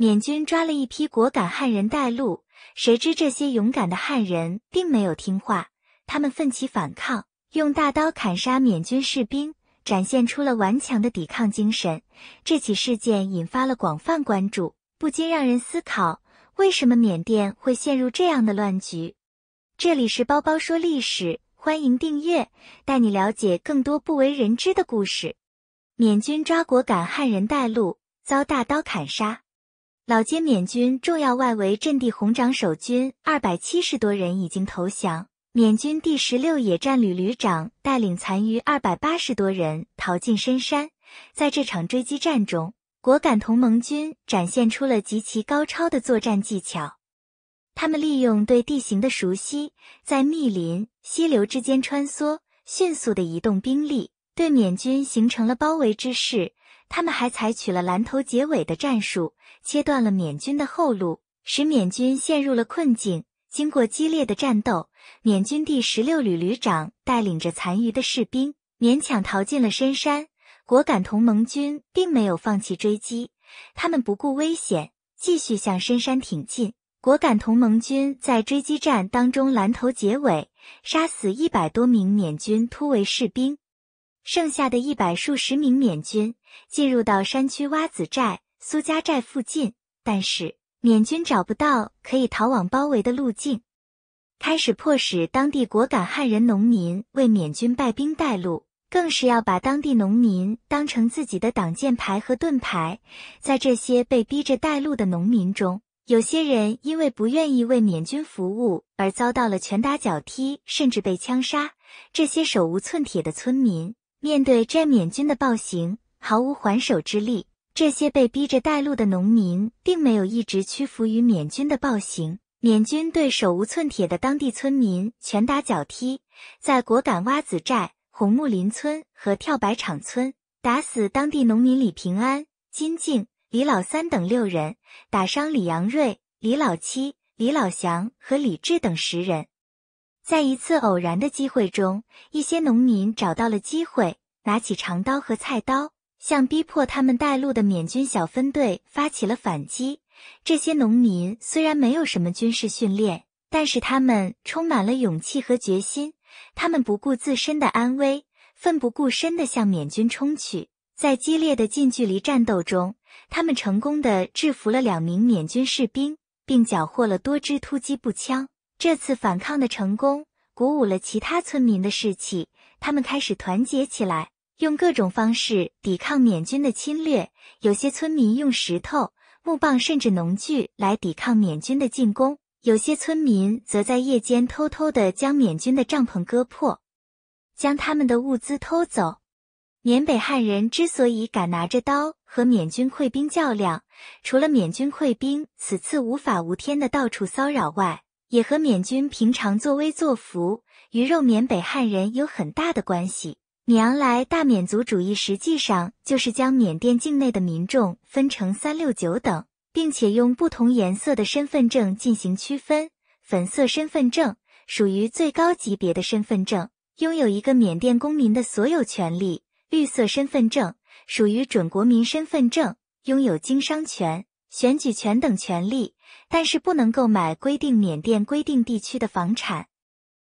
缅军抓了一批果敢汉人带路，谁知这些勇敢的汉人并没有听话，他们奋起反抗，用大刀砍杀缅军士兵，展现出了顽强的抵抗精神。这起事件引发了广泛关注，不禁让人思考：为什么缅甸会陷入这样的乱局？这里是包包说历史，欢迎订阅，带你了解更多不为人知的故事。缅军抓果敢汉人带路，遭大刀砍杀。老街缅军重要外围阵地红掌守军二百七十多人已经投降，缅军第十六野战旅旅长带领残余二百八十多人逃进深山。在这场追击战中，果敢同盟军展现出了极其高超的作战技巧。他们利用对地形的熟悉，在密林、溪流之间穿梭，迅速的移动兵力，对缅军形成了包围之势。他们还采取了拦头截尾的战术，切断了缅军的后路，使缅军陷入了困境。经过激烈的战斗，缅军第十六旅旅长带领着残余的士兵，勉强逃进了深山。果敢同盟军并没有放弃追击，他们不顾危险，继续向深山挺进。果敢同盟军在追击战当中拦头截尾，杀死一百多名缅军突围士兵。剩下的一百数十名缅军进入到山区洼子寨、苏家寨附近，但是缅军找不到可以逃往包围的路径，开始迫使当地果敢汉人农民为缅军败兵带路，更是要把当地农民当成自己的挡箭牌和盾牌。在这些被逼着带路的农民中，有些人因为不愿意为缅军服务而遭到了拳打脚踢，甚至被枪杀。这些手无寸铁的村民。面对占缅军的暴行，毫无还手之力。这些被逼着带路的农民，并没有一直屈服于缅军的暴行。缅军对手无寸铁的当地村民拳打脚踢，在果敢洼子寨、红木林村和跳白场村，打死当地农民李平安、金静、李老三等六人，打伤李杨瑞、李老七、李老祥和李志等十人。在一次偶然的机会中，一些农民找到了机会，拿起长刀和菜刀，向逼迫他们带路的缅军小分队发起了反击。这些农民虽然没有什么军事训练，但是他们充满了勇气和决心。他们不顾自身的安危，奋不顾身的向缅军冲去。在激烈的近距离战斗中，他们成功的制服了两名缅军士兵，并缴获了多支突击步枪。这次反抗的成功鼓舞了其他村民的士气，他们开始团结起来，用各种方式抵抗缅军的侵略。有些村民用石头、木棒，甚至农具来抵抗缅军的进攻；有些村民则在夜间偷偷的将缅军的帐篷割破，将他们的物资偷走。缅北汉人之所以敢拿着刀和缅军溃兵较量，除了缅军溃兵此次无法无天的到处骚扰外。也和缅军平常作威作福、鱼肉缅北汉人有很大的关系。米昂莱大缅族主义实际上就是将缅甸境内的民众分成三六九等，并且用不同颜色的身份证进行区分。粉色身份证属于最高级别的身份证，拥有一个缅甸公民的所有权利。绿色身份证属于准国民身份证，拥有经商权、选举权等权利。但是不能购买规定缅甸规定地区的房产。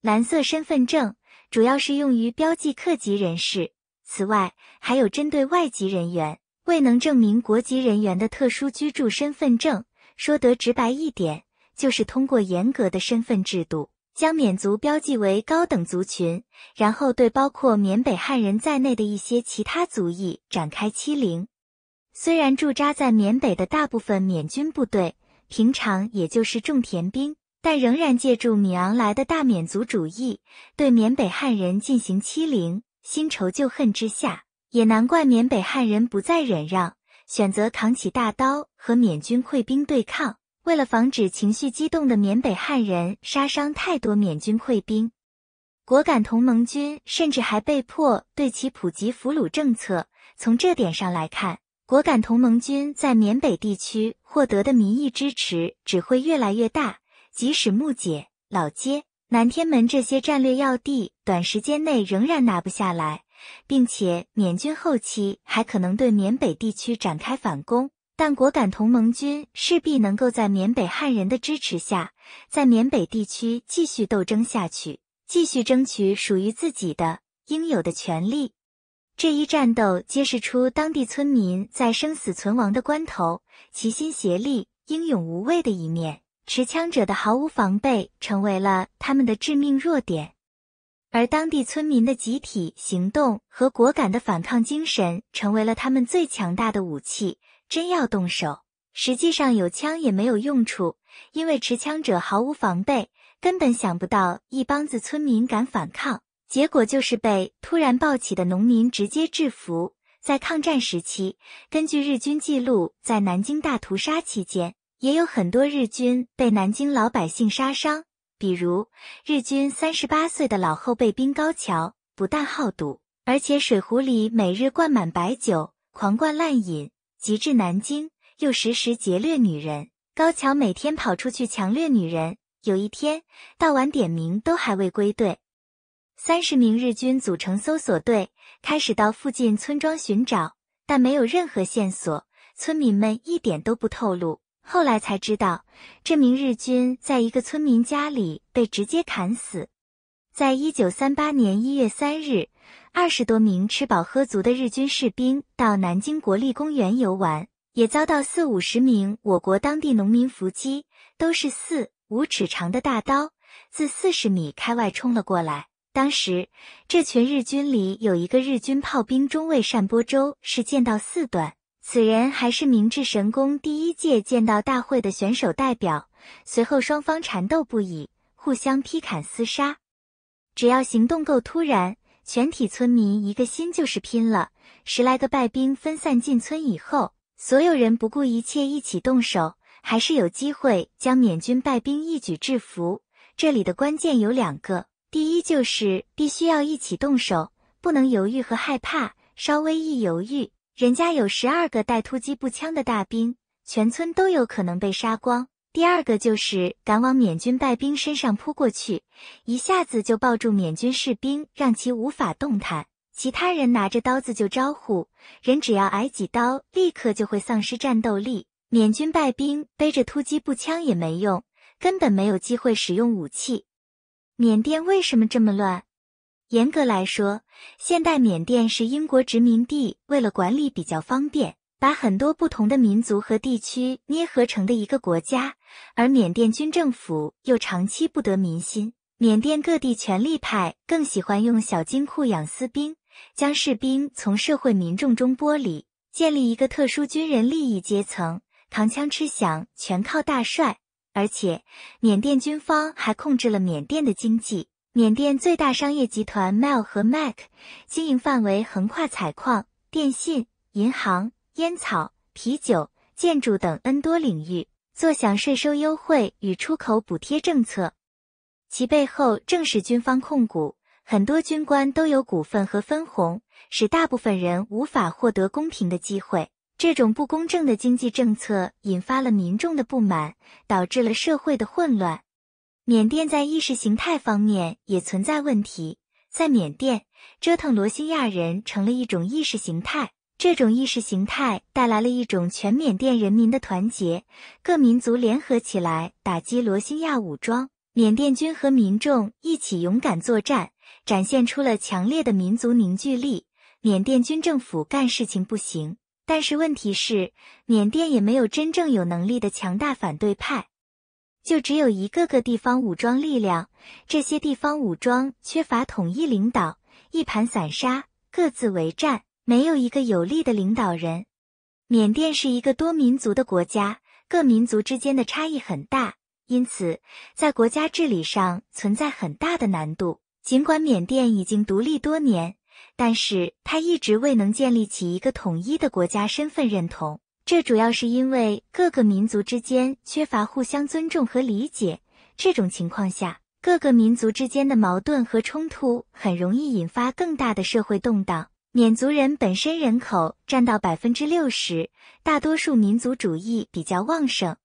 蓝色身份证主要是用于标记客籍人士，此外还有针对外籍人员未能证明国籍人员的特殊居住身份证。说得直白一点，就是通过严格的身份制度，将缅族标记为高等族群，然后对包括缅北汉人在内的一些其他族裔展开欺凌。虽然驻扎在缅北的大部分缅军部队。平常也就是种田兵，但仍然借助米昂莱的大缅族主义对缅北汉人进行欺凌，新仇旧恨之下，也难怪缅北汉人不再忍让，选择扛起大刀和缅军溃兵对抗。为了防止情绪激动的缅北汉人杀伤太多缅军溃兵，果敢同盟军甚至还被迫对其普及俘虏政策。从这点上来看。果敢同盟军在缅北地区获得的民意支持只会越来越大，即使木姐、老街、南天门这些战略要地短时间内仍然拿不下来，并且缅军后期还可能对缅北地区展开反攻，但果敢同盟军势必能够在缅北汉人的支持下，在缅北地区继续斗争下去，继续争取属于自己的应有的权利。这一战斗揭示出当地村民在生死存亡的关头齐心协力、英勇无畏的一面。持枪者的毫无防备成为了他们的致命弱点，而当地村民的集体行动和果敢的反抗精神成为了他们最强大的武器。真要动手，实际上有枪也没有用处，因为持枪者毫无防备，根本想不到一帮子村民敢反抗。结果就是被突然暴起的农民直接制服。在抗战时期，根据日军记录，在南京大屠杀期间，也有很多日军被南京老百姓杀伤。比如，日军三十八岁的老后备兵高桥，不但好赌，而且水壶里每日灌满白酒，狂灌滥饮。急至南京，又时时劫掠女人。高桥每天跑出去强掠女人，有一天到晚点名都还未归队。三十名日军组成搜索队，开始到附近村庄寻找，但没有任何线索。村民们一点都不透露。后来才知道，这名日军在一个村民家里被直接砍死。在一九三八年一月三日，二十多名吃饱喝足的日军士兵到南京国立公园游玩，也遭到四五十名我国当地农民伏击，都是四五尺长的大刀，自四十米开外冲了过来。当时，这群日军里有一个日军炮兵中尉单波周是剑道四段，此人还是明治神宫第一届剑道大会的选手代表。随后双方缠斗不已，互相劈砍厮杀。只要行动够突然，全体村民一个心就是拼了。十来个败兵分散进村以后，所有人不顾一切一起动手，还是有机会将缅军败兵一举制服。这里的关键有两个。第一就是必须要一起动手，不能犹豫和害怕，稍微一犹豫，人家有十二个带突击步枪的大兵，全村都有可能被杀光。第二个就是赶往缅军败兵身上扑过去，一下子就抱住缅军士兵，让其无法动弹，其他人拿着刀子就招呼人，只要挨几刀，立刻就会丧失战斗力。缅军败兵背着突击步枪也没用，根本没有机会使用武器。缅甸为什么这么乱？严格来说，现代缅甸是英国殖民地为了管理比较方便，把很多不同的民族和地区捏合成的一个国家。而缅甸军政府又长期不得民心，缅甸各地权力派更喜欢用小金库养私兵，将士兵从社会民众中剥离，建立一个特殊军人利益阶层，扛枪吃饷全靠大帅。而且，缅甸军方还控制了缅甸的经济。缅甸最大商业集团 Mell 和 Mac，经营范围横跨采矿、电信、银行、烟草、啤酒、建筑等 N 多领域，坐享税收优惠与出口补贴政策。其背后正是军方控股，很多军官都有股份和分红，使大部分人无法获得公平的机会。这种不公正的经济政策引发了民众的不满，导致了社会的混乱。缅甸在意识形态方面也存在问题。在缅甸，折腾罗兴亚人成了一种意识形态，这种意识形态带来了一种全缅甸人民的团结，各民族联合起来打击罗兴亚武装。缅甸军和民众一起勇敢作战，展现出了强烈的民族凝聚力。缅甸军政府干事情不行。但是问题是，缅甸也没有真正有能力的强大反对派，就只有一个个地方武装力量。这些地方武装缺乏统一领导，一盘散沙，各自为战，没有一个有力的领导人。缅甸是一个多民族的国家，各民族之间的差异很大，因此在国家治理上存在很大的难度。尽管缅甸已经独立多年。但是，他一直未能建立起一个统一的国家身份认同，这主要是因为各个民族之间缺乏互相尊重和理解。这种情况下，各个民族之间的矛盾和冲突很容易引发更大的社会动荡。缅族人本身人口占到百分之六十，大多数民族主义比较旺盛，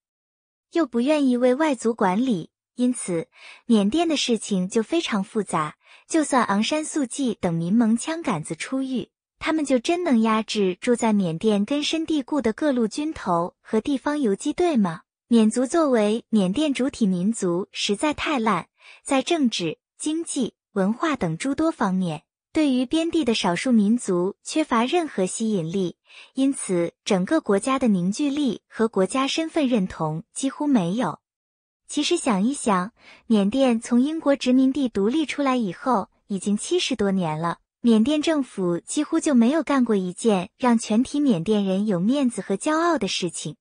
又不愿意为外族管理，因此，缅甸的事情就非常复杂。就算昂山素季等民盟枪杆子出狱，他们就真能压制住在缅甸根深蒂固的各路军头和地方游击队吗？缅族作为缅甸主体民族实在太烂，在政治、经济、文化等诸多方面，对于边地的少数民族缺乏任何吸引力，因此整个国家的凝聚力和国家身份认同几乎没有。其实想一想，缅甸从英国殖民地独立出来以后，已经七十多年了，缅甸政府几乎就没有干过一件让全体缅甸人有面子和骄傲的事情。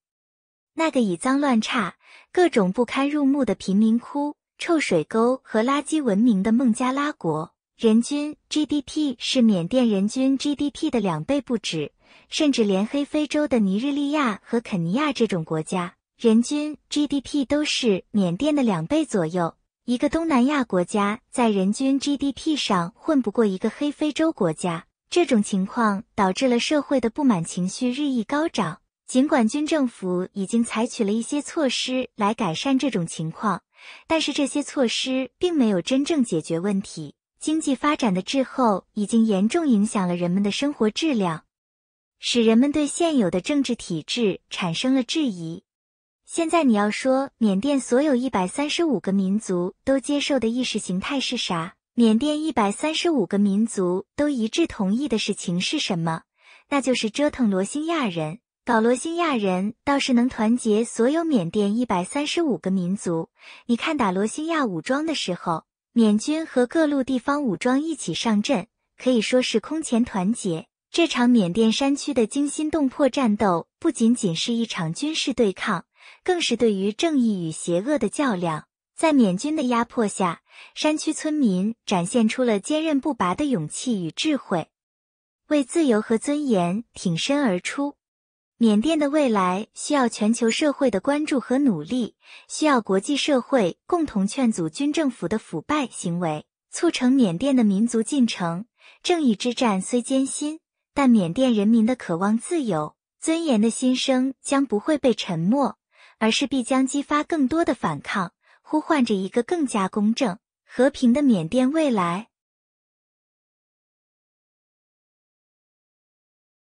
那个以脏乱差、各种不堪入目的贫民窟、臭水沟和垃圾闻名的孟加拉国，人均 GDP 是缅甸人均 GDP 的两倍不止，甚至连黑非洲的尼日利亚和肯尼亚这种国家。人均 GDP 都是缅甸的两倍左右，一个东南亚国家在人均 GDP 上混不过一个黑非洲国家。这种情况导致了社会的不满情绪日益高涨。尽管军政府已经采取了一些措施来改善这种情况，但是这些措施并没有真正解决问题。经济发展的滞后已经严重影响了人们的生活质量，使人们对现有的政治体制产生了质疑。现在你要说缅甸所有一百三十五个民族都接受的意识形态是啥？缅甸一百三十五个民族都一致同意的事情是什么？那就是折腾罗兴亚人，搞罗兴亚人倒是能团结所有缅甸一百三十五个民族。你看打罗兴亚武装的时候，缅军和各路地方武装一起上阵，可以说是空前团结。这场缅甸山区的惊心动魄战斗，不仅仅是一场军事对抗。更是对于正义与邪恶的较量，在缅军的压迫下，山区村民展现出了坚韧不拔的勇气与智慧，为自由和尊严挺身而出。缅甸的未来需要全球社会的关注和努力，需要国际社会共同劝阻军政府的腐败行为，促成缅甸的民族进程。正义之战虽艰辛，但缅甸人民的渴望自由、尊严的心声将不会被沉默。而是必将激发更多的反抗，呼唤着一个更加公正、和平的缅甸未来。